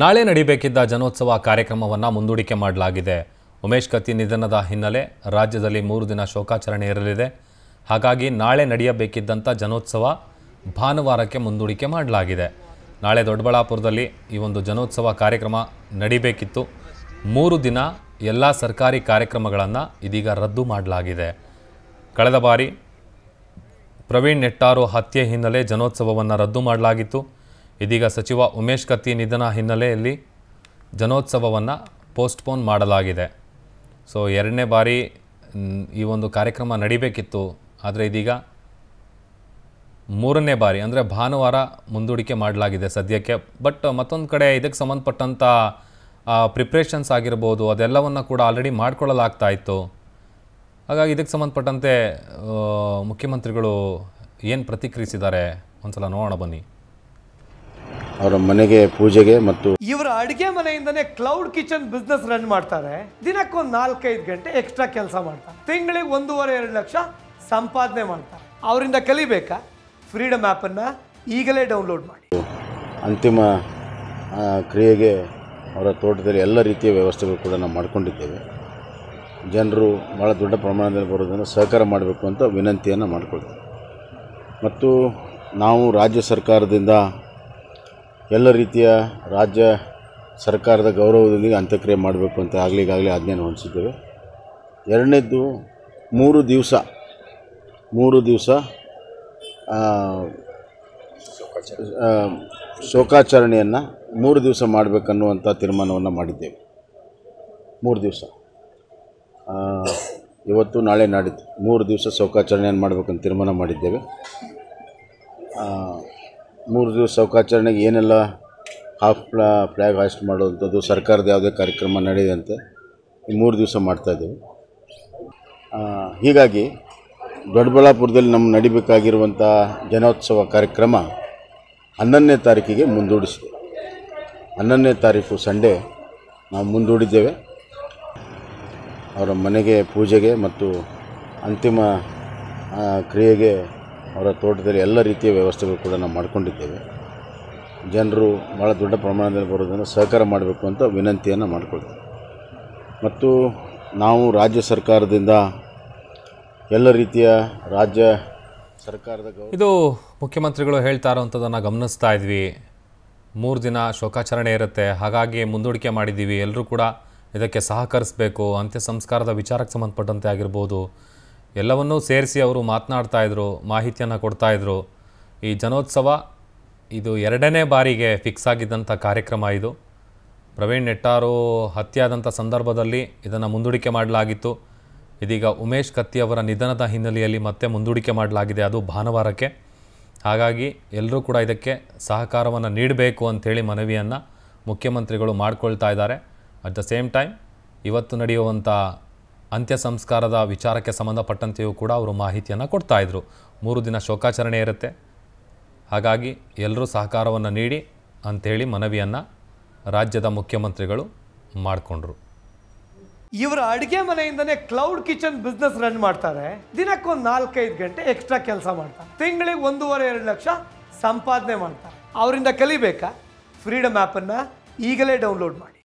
ನಾಳೆ ನಡೀಬೇಕಿದ್ದ ಜನೋತ್ಸವ ಕಾರ್ಯಕ್ರಮವನ್ನು ಮುಂದೂಡಿಕೆ ಮಾಡಲಾಗಿದೆ ಉಮೇಶ್ ಕತ್ತಿ ನಿಧನದ ಹಿನ್ನೆಲೆ ರಾಜ್ಯದಲ್ಲಿ ಮೂರು ದಿನ ಶೋಕಾಚರಣೆ ಇರಲಿದೆ ಹಾಗಾಗಿ ನಾಳೆ ನಡೆಯಬೇಕಿದ್ದಂಥ ಜನೋತ್ಸವ ಭಾನುವಾರಕ್ಕೆ ಮುಂದೂಡಿಕೆ ಮಾಡಲಾಗಿದೆ ನಾಳೆ ದೊಡ್ಡಬಳ್ಳಾಪುರದಲ್ಲಿ ಈ ಒಂದು ಜನೋತ್ಸವ ಕಾರ್ಯಕ್ರಮ ನಡೀಬೇಕಿತ್ತು ಮೂರು ದಿನ ಎಲ್ಲ ಸರ್ಕಾರಿ ಕಾರ್ಯಕ್ರಮಗಳನ್ನು ಇದೀಗ ರದ್ದು ಮಾಡಲಾಗಿದೆ ಕಳೆದ ಬಾರಿ ಪ್ರವೀಣ್ ನೆಟ್ಟಾರು ಹತ್ಯೆ ಹಿನ್ನೆಲೆ ಜನೋತ್ಸವವನ್ನು ರದ್ದು ಮಾಡಲಾಗಿತ್ತು ಇದೀಗ ಸಚಿವ ಉಮೇಶ್ ಕತ್ತಿ ನಿಧನ ಹಿನ್ನೆಲೆಯಲ್ಲಿ ಜನೋತ್ಸವವನ್ನು ಪೋಸ್ಟ್ಪೋನ್ ಮಾಡಲಾಗಿದೆ ಸೊ ಎರಡನೇ ಬಾರಿ ಈ ಒಂದು ಕಾರ್ಯಕ್ರಮ ನಡಿಬೇಕಿತ್ತು ಆದರೆ ಇದೀಗ ಮೂರನೇ ಬಾರಿ ಅಂದರೆ ಭಾನುವಾರ ಮುಂದೂಡಿಕೆ ಮಾಡಲಾಗಿದೆ ಸದ್ಯಕ್ಕೆ ಬಟ್ ಮತ್ತೊಂದು ಕಡೆ ಇದಕ್ಕೆ ಸಂಬಂಧಪಟ್ಟಂಥ ಪ್ರಿಪ್ರೇಷನ್ಸ್ ಆಗಿರ್ಬೋದು ಅದೆಲ್ಲವನ್ನು ಕೂಡ ಆಲ್ರೆಡಿ ಮಾಡ್ಕೊಳ್ಳಲಾಗ್ತಾ ಇತ್ತು ಹಾಗಾಗಿ ಇದಕ್ಕೆ ಸಂಬಂಧಪಟ್ಟಂತೆ ಮುಖ್ಯಮಂತ್ರಿಗಳು ಏನು ಪ್ರತಿಕ್ರಿಯಿಸಿದ್ದಾರೆ ಒಂದು ಸಲ ನೋಡೋಣ ಬನ್ನಿ ಅವರ ಮನೆಗೆ ಪೂಜೆಗೆ ಮತ್ತು ಇವರ ಅಡುಗೆ ಮನೆಯಿಂದನೇ ಕ್ಲೌಡ್ ಕಿಚನ್ ಬಿಸ್ನೆಸ್ ರನ್ ಮಾಡ್ತಾರೆ ದಿನಕ್ಕೊಂದು ನಾಲ್ಕೈದು ಗಂಟೆ ಎಕ್ಸ್ಟ್ರಾ ಕೆಲಸ ಮಾಡ್ತಾರೆ ತಿಂಗಳಿಗೆ ಒಂದೂವರೆ ಎರಡು ಲಕ್ಷ ಸಂಪಾದನೆ ಮಾಡ್ತಾರೆ ಅವರಿಂದ ಕಲಿಬೇಕಾ ಫ್ರೀಡಮ್ ಆ್ಯಪನ್ನು ಈಗಲೇ ಡೌನ್ಲೋಡ್ ಮಾಡಿ ಅಂತಿಮ ಕ್ರಿಯೆಗೆ ಅವರ ತೋಟದಲ್ಲಿ ಎಲ್ಲ ರೀತಿಯ ವ್ಯವಸ್ಥೆಗಳು ಕೂಡ ನಾವು ಮಾಡಿಕೊಂಡಿದ್ದೇವೆ ಜನರು ಭಾಳ ದೊಡ್ಡ ಪ್ರಮಾಣದಲ್ಲಿ ಬರೋದನ್ನು ಸಹಕಾರ ಮಾಡಬೇಕು ಅಂತ ವಿನಂತಿಯನ್ನು ಮಾಡಿಕೊಳ್ತೇವೆ ಮತ್ತು ನಾವು ರಾಜ್ಯ ಸರ್ಕಾರದಿಂದ ಎಲ್ಲ ರೀತಿಯ ರಾಜ್ಯ ಸರ್ಕಾರದ ಗೌರವದೊಂದಿಗೆ ಅಂತ್ಯಕ್ರಿಯೆ ಮಾಡಬೇಕು ಅಂತ ಆಗಲಿ ಆಜ್ಞೆಯನ್ನು ಹೊಂದಿಸಿದ್ದೇವೆ ಎರಡನೇದ್ದು ಮೂರು ದಿವಸ ಮೂರು ದಿವಸ ಶೋಕಾಚರಣೆಯನ್ನು ಮೂರು ದಿವಸ ಮಾಡಬೇಕನ್ನುವಂಥ ತೀರ್ಮಾನವನ್ನು ಮಾಡಿದ್ದೇವೆ ಮೂರು ದಿವಸ ಇವತ್ತು ನಾಳೆ ನಾಡಿದ್ದು ಮೂರು ದಿವಸ ಶೋಕಾಚರಣೆಯನ್ನು ಮಾಡಬೇಕಂತ ತೀರ್ಮಾನ ಮಾಡಿದ್ದೇವೆ ಮೂರು ದಿವಸ ಶೌಕಾಚರಣೆಗೆ ಏನೆಲ್ಲ ಹಾಫ್ ಫ್ಲಾ ಫ್ಲ್ಯಾಗ್ ಹಾಸ್ಟ್ ಮಾಡುವಂಥದ್ದು ಸರ್ಕಾರದ ಯಾವುದೇ ಕಾರ್ಯಕ್ರಮ ನಡೆಯದಂತೆ ಈ ಮೂರು ದಿವಸ ಮಾಡ್ತಾಯಿದ್ದೀವಿ ಹೀಗಾಗಿ ದೊಡ್ಡಬಳ್ಳಾಪುರದಲ್ಲಿ ನಮ್ಮ ನಡಿಬೇಕಾಗಿರುವಂಥ ಜನೋತ್ಸವ ಕಾರ್ಯಕ್ರಮ ಹನ್ನೊಂದನೇ ತಾರೀಕಿಗೆ ಮುಂದೂಡಿಸಿದೆ ಹನ್ನೊಂದನೇ ತಾರೀಕು ಸಂಡೇ ನಾವು ಮುಂದೂಡಿದ್ದೇವೆ ಅವರ ಮನೆಗೆ ಪೂಜೆಗೆ ಮತ್ತು ಅಂತಿಮ ಕ್ರಿಯೆಗೆ ಅವರ ತೋಟದಲ್ಲಿ ಎಲ್ಲ ರೀತಿಯ ವ್ಯವಸ್ಥೆಗಳು ಕೂಡ ನಾವು ಮಾಡಿಕೊಂಡಿದ್ದೇವೆ ಜನರು ಭಾಳ ದೊಡ್ಡ ಪ್ರಮಾಣದಲ್ಲಿ ಬರೋದನ್ನು ಸಹಕಾರ ಮಾಡಬೇಕು ಅಂತ ವಿನಂತಿಯನ್ನು ಮಾಡಿಕೊಳ್ತೇವೆ ಮತ್ತು ನಾವು ರಾಜ್ಯ ಸರ್ಕಾರದಿಂದ ಎಲ್ಲ ರೀತಿಯ ರಾಜ್ಯ ಸರ್ಕಾರದ ಇದು ಮುಖ್ಯಮಂತ್ರಿಗಳು ಹೇಳ್ತಾ ಇರೋವಂಥದ್ದನ್ನು ಗಮನಿಸ್ತಾ ಇದ್ವಿ ಮೂರು ದಿನ ಶೋಕಾಚರಣೆ ಇರುತ್ತೆ ಹಾಗಾಗಿ ಮುಂದೂಡಿಕೆ ಮಾಡಿದ್ದೀವಿ ಎಲ್ಲರೂ ಕೂಡ ಇದಕ್ಕೆ ಸಹಕರಿಸಬೇಕು ಅಂತ್ಯ ಸಂಸ್ಕಾರದ ವಿಚಾರಕ್ಕೆ ಸಂಬಂಧಪಟ್ಟಂತೆ ಆಗಿರ್ಬೋದು ಎಲ್ಲವನ್ನೂ ಸೇರಿಸಿ ಅವರು ಮಾತನಾಡ್ತಾ ಇದ್ರು ಮಾಹಿತಿಯನ್ನು ಕೊಡ್ತಾಯಿದ್ರು ಈ ಜನೋತ್ಸವ ಇದು ಎರಡನೇ ಬಾರಿಗೆ ಫಿಕ್ಸ್ ಆಗಿದ್ದಂಥ ಕಾರ್ಯಕ್ರಮ ಇದು ಪ್ರವೀಣ್ ನೆಟ್ಟಾರು ಹತ್ಯಾದಂಥ ಸಂದರ್ಭದಲ್ಲಿ ಇದನ್ನು ಮುಂದೂಡಿಕೆ ಮಾಡಲಾಗಿತ್ತು ಇದೀಗ ಉಮೇಶ್ ಕತ್ತಿ ಅವರ ನಿಧನದ ಹಿನ್ನೆಲೆಯಲ್ಲಿ ಮತ್ತೆ ಮುಂದೂಡಿಕೆ ಮಾಡಲಾಗಿದೆ ಅದು ಭಾನುವಾರಕ್ಕೆ ಹಾಗಾಗಿ ಎಲ್ಲರೂ ಕೂಡ ಇದಕ್ಕೆ ಸಹಕಾರವನ್ನು ನೀಡಬೇಕು ಅಂಥೇಳಿ ಮನವಿಯನ್ನು ಮುಖ್ಯಮಂತ್ರಿಗಳು ಮಾಡಿಕೊಳ್ತಾ ಇದ್ದಾರೆ ಅಟ್ ದ ಸೇಮ್ ಟೈಮ್ ಇವತ್ತು ನಡೆಯುವಂಥ ಅಂತ್ಯ ಸಂಸ್ಕಾರದ ವಿಚಾರಕ್ಕೆ ಸಂಬಂಧಪಟ್ಟಂತೆಯೂ ಕೂಡ ಅವರು ಮಾಹಿತಿಯನ್ನು ಕೊಡ್ತಾಯಿದ್ರು ಮೂರು ದಿನ ಶೋಕಾಚರಣೆ ಇರುತ್ತೆ ಹಾಗಾಗಿ ಎಲ್ಲರೂ ಸಹಕಾರವನ್ನು ನೀಡಿ ಅಂಥೇಳಿ ಮನವಿಯನ್ನು ರಾಜ್ಯದ ಮುಖ್ಯಮಂತ್ರಿಗಳು ಮಾಡಿಕೊಂಡ್ರು ಇವರ ಅಡುಗೆ ಮನೆಯಿಂದನೇ ಕ್ಲೌಡ್ ಕಿಚನ್ ಬಿಸ್ನೆಸ್ ರನ್ ಮಾಡ್ತಾರೆ ದಿನಕ್ಕೊಂದು ನಾಲ್ಕೈದು ಗಂಟೆ ಎಕ್ಸ್ಟ್ರಾ ಕೆಲಸ ಮಾಡ್ತಾರೆ ತಿಂಗಳಿಗೆ ಒಂದೂವರೆ ಎರಡು ಲಕ್ಷ ಸಂಪಾದನೆ ಮಾಡ್ತಾರೆ ಅವರಿಂದ ಕಲಿಬೇಕಾ ಫ್ರೀಡಮ್ ಆ್ಯಪನ್ನು ಈಗಲೇ ಡೌನ್ಲೋಡ್ ಮಾಡಿ